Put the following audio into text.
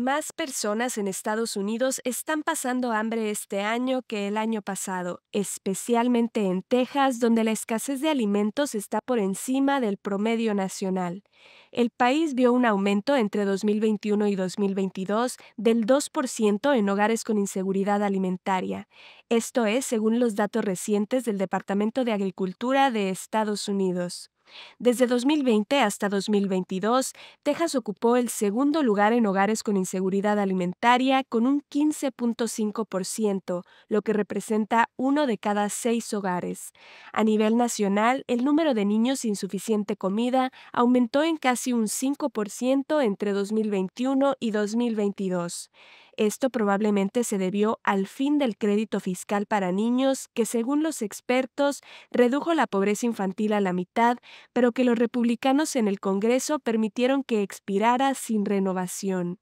Más personas en Estados Unidos están pasando hambre este año que el año pasado, especialmente en Texas, donde la escasez de alimentos está por encima del promedio nacional. El país vio un aumento entre 2021 y 2022 del 2% en hogares con inseguridad alimentaria. Esto es según los datos recientes del Departamento de Agricultura de Estados Unidos. Desde 2020 hasta 2022, Texas ocupó el segundo lugar en hogares con inseguridad alimentaria con un 15.5%, lo que representa uno de cada seis hogares. A nivel nacional, el número de niños sin suficiente comida aumentó en casi un 5% entre 2021 y 2022. Esto probablemente se debió al fin del crédito fiscal para niños, que según los expertos redujo la pobreza infantil a la mitad, pero que los republicanos en el Congreso permitieron que expirara sin renovación.